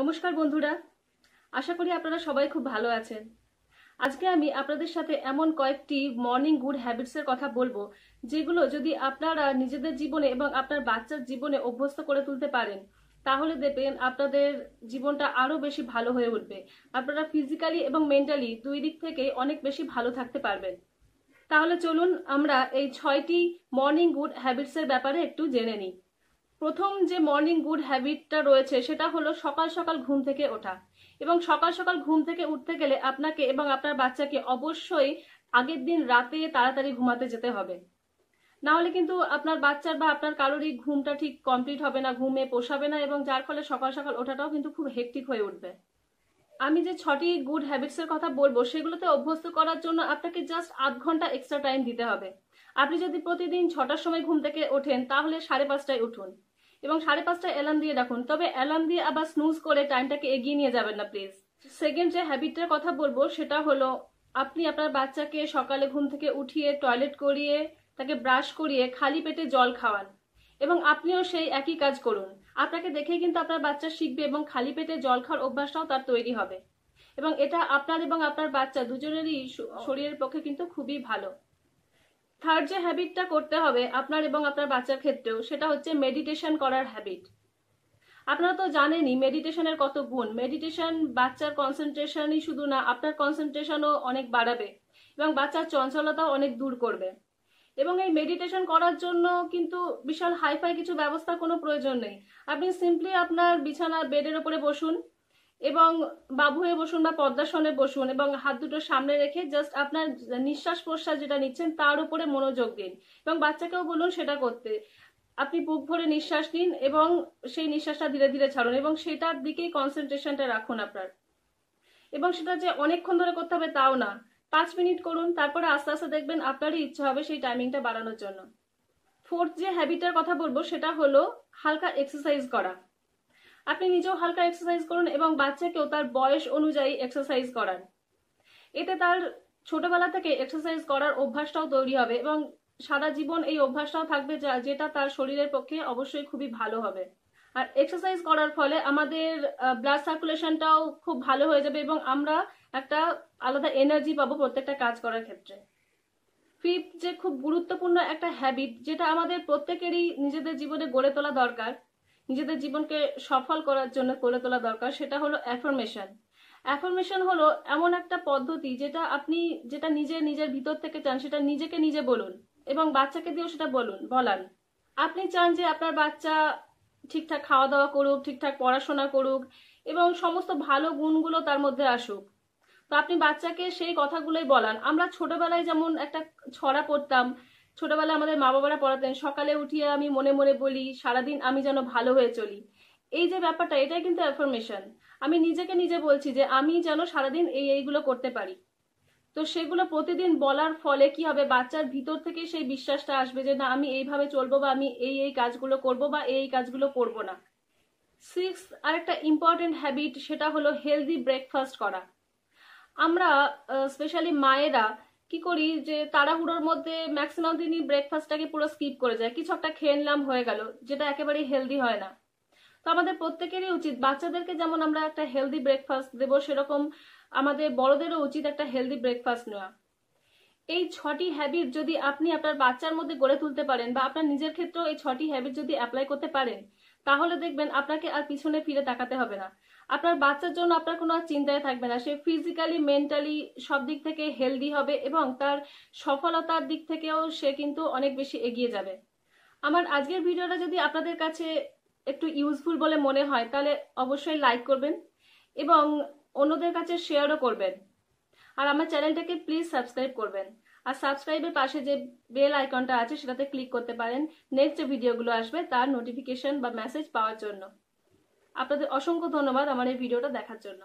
নমস্কার বন্ধুরা আশা করি আপনারা সবাই খুব ভালো আছেন আজকে আমি আপনাদের সাথে এমন কয়েকটি মর্নিং গুড হ্যাবিটসের কথা বলবো যেগুলো যদি আপনারা নিজেদের জীবনে এবং আপনার বাচ্চার জীবনে অভ্যস্ত করে তুলতে পারেন তাহলে দেখবেন আপনাদের জীবনটা আরও বেশি ভালো হয়ে উঠবে আপনারা ফিজিক্যালি এবং মেন্টালি দুই দিক থেকে অনেক বেশি ভালো থাকতে পারবেন তাহলে চলুন আমরা এই ছয়টি মর্নিং গুড হ্যাবিটসের ব্যাপারে একটু জেনে নিই প্রথম যে মর্নিং গুড হ্যাবিটটা রয়েছে সেটা হলো সকাল সকাল ঘুম থেকে ওঠা এবং সকাল সকাল ঘুম থেকে উঠতে গেলে আপনাকে এবং আপনার বাচ্চাকে অবশ্যই আগের দিন রাতে তাড়াতাড়ি ঘুমাতে যেতে হবে নাহলে কিন্তু আপনার বাচ্চার বা আপনার কারোরই ঘুমটা ঠিক কমপ্লিট হবে না ঘুমে পোষাবে না এবং যার ফলে সকাল সকাল ওঠাটাও কিন্তু খুব হেকটিক হয়ে উঠবে আমি যে ছটি গুড হ্যাবিটস এর কথা বলবো সেগুলোতে অভ্যস্ত করার জন্য আপনাকে জাস্ট আধ ঘন্টা এক্সট্রা টাইম দিতে হবে আপনি যদি প্রতিদিন ছটার সময় ঘুম থেকে ওঠেন তাহলে সাড়ে পাঁচটায় উঠুন এবং সাড়ে পাঁচটায় অ্যালার্ম দিয়ে রাখুন তবে অ্যালার্ম দিয়ে আবার স্নুজ করে টাইমটাকে এগিয়ে নিয়ে যাবেন না প্লিজ সেকেন্ড যে হ্যাবিটটার কথা বলবো সেটা হলো আপনি আপনার বাচ্চাকে সকালে ঘুম থেকে উঠিয়ে টয়লেট করিয়ে তাকে ব্রাশ করিয়ে খালি পেটে জল খাওয়ান এবং আপনিও সেই একই কাজ করুন আপনাকে দেখেই কিন্তু আপনার বাচ্চা শিখবে এবং খালি পেটে জল খাওয়ার অভ্যাসটাও তার তৈরি হবে এবং এটা আপনার এবং আপনার বাচ্চা দুজনেরই শরীরের পক্ষে কিন্তু খুবই ভালো থার্ড যে হ্যাবিটটা করতে হবে আপনার এবং আপনার বাচ্চার ক্ষেত্রেও সেটা হচ্ছে মেডিটেশন করার হ্যাবিট আপনারা তো জানেনই মেডিটেশনের কত গুণ মেডিটেশন বাচ্চার কনসেন্ট্রেশনই শুধু না আপনার কনসেন্ট্রেশনও অনেক বাড়াবে এবং বাচ্চার চঞ্চলতাও অনেক দূর করবে এবং এই মেডিটেশন করার জন্য কিন্তু বিশাল হাইফাই কিছু ব্যবস্থা কোনো প্রয়োজন নেই আপনি সিম্পলি আপনার বিছানা বেডের ওপরে বসুন এবং বাবু হয়ে বসুন বা পদ্মাসনে বসুন এবং হাত দুটো সামনে রেখে জাস্ট আপনার নিঃশ্বাস প্রশ্বাস যেটা নিচ্ছেন তার উপরে মনোযোগ দিন এবং বাচ্চাকেও বলুন সেটা করতে আপনি বুক ভরে নিঃশ্বাস নিন এবং সেই নিঃশ্বাসটা ধীরে ধীরে ছাড়ুন এবং সেটার দিকেই কনসেন্ট্রেশনটা রাখুন আপনার এবং সেটা যে অনেকক্ষণ ধরে করতে হবে তাও না পাঁচ মিনিট করুন তারপরে আস্তে আস্তে দেখবেন আপনারই ইচ্ছা হবে সেই টাইমিংটা বাড়ানোর জন্য ফোর্থ যে হ্যাবিটের কথা বলবো সেটা হলো হালকা এক্সারসাইজ করা আপনি নিজেও হালকা এক্সারসাইজ করুন এবং বাচ্চাকেও তার বয়স অনুযায়ী এক্সারসাইজ করান এতে তার ছোটবেলা থেকে এক্সারসাইজ করার অভ্যাসটাও তৈরি হবে এবং সারা জীবন এই অভ্যাসটাও থাকবে যা যেটা তার শরীরের পক্ষে অবশ্যই খুবই ভালো হবে আর এক্সারসাইজ করার ফলে আমাদের ব্লাড সার্কুলেশনটাও খুব ভালো হয়ে যাবে এবং আমরা একটা আলাদা এনার্জি পাবো প্রত্যেকটা কাজ করার ক্ষেত্রে ফিফ যে খুব গুরুত্বপূর্ণ একটা হ্যাবিট যেটা আমাদের প্রত্যেকেরই নিজেদের জীবনে গড়ে তোলা দরকার নিজেদের জীবনকে সফল করার জন্য গড়ে তোলা দরকার সেটা হলো অ্যাফরমেশন অ্যাফরমেশন হলো এমন একটা পদ্ধতি যেটা আপনি যেটা নিজে নিজের ভিতর থেকে চান সেটা নিজেকে নিজে বলুন এবং বাচ্চাকে দিয়েও সেটা বলুন বলান আপনি চান যে আপনার বাচ্চা ঠিকঠাক খাওয়া দাওয়া করুক ঠিকঠাক পড়াশোনা করুক এবং সমস্ত ভালো গুণগুলো তার মধ্যে আসুক তো আপনি বাচ্চাকে সেই কথাগুলোই বলান আমরা ছোটবেলায় যেমন একটা ছড়া পড়তাম ছোটবেলায় আমাদের মা বাবারা পড়াতেন সকালে উঠিয়ে আমি মনে মনে বলি সারাদিন আমি যেন ভালো হয়ে চলি এই যে ব্যাপারটা এটাই কিন্তু অ্যাফরমেশন আমি নিজেকে নিজে বলছি যে আমি যেন সারাদিন এই এইগুলো করতে পারি তো সেগুলো প্রতিদিন বলার ফলে কি হবে বাচ্চার ভিতর থেকে সেই বিশ্বাসটা আসবে যে না আমি এইভাবে চলবো বা আমি এই এই কাজগুলো করব বা এই কাজগুলো করব না সিক্স আরেকটা ইম্পর্টেন্ট হ্যাবিট সেটা হলো হেলদি ব্রেকফাস্ট করা আমরা স্পেশালি মায়েরা কি করি যে তাড়াহুড়োর মধ্যে ম্যাক্সিমাম তিনি ব্রেকফাস্টটাকে পুরো স্কিপ করে যায় কিছু একটা খেয়ে নিলাম হয়ে গেল যেটা একেবারে হেলদি হয় না তো আমাদের প্রত্যেকেরই উচিত বাচ্চাদেরকে যেমন আমরা একটা হেলদি ব্রেকফাস্ট দেবো সেরকম আমাদের বড়দেরও উচিত একটা হেলদি ব্রেকফাস্ট নেওয়া এই ছটি হ্যাবিট যদি আপনি আপনার বাচ্চার মধ্যে গড়ে তুলতে পারেন বা আপনার নিজের ক্ষেত্রেও এই ছটি হ্যাবিট যদি অ্যাপ্লাই করতে পারেন তাহলে দেখবেন আপনাকে আর পিছনে ফিরে তাকাতে হবে না আপনার বাচ্চার জন্য আপনার কোনো আর চিন্তায় থাকবে না সে ফিজিক্যালি মেন্টালি সব দিক থেকে হেলদি হবে এবং তার সফলতার দিক থেকেও সে কিন্তু অনেক বেশি এগিয়ে যাবে আমার আজকের ভিডিওটা যদি আপনাদের কাছে একটু ইউজফুল বলে মনে হয় তাহলে অবশ্যই লাইক করবেন এবং অন্যদের কাছে শেয়ারও করবেন আর আমার চ্যানেলটাকে প্লিজ সাবস্ক্রাইব করবেন আর সাবস্ক্রাইবের পাশে যে বেল আইকনটা আছে সেটাতে ক্লিক করতে পারেন নেক্সট যে ভিডিওগুলো আসবে তার নোটিফিকেশন বা মেসেজ পাওয়ার জন্য আপনাদের অসংখ্য ধন্যবাদ আমার এই ভিডিওটা দেখার জন্য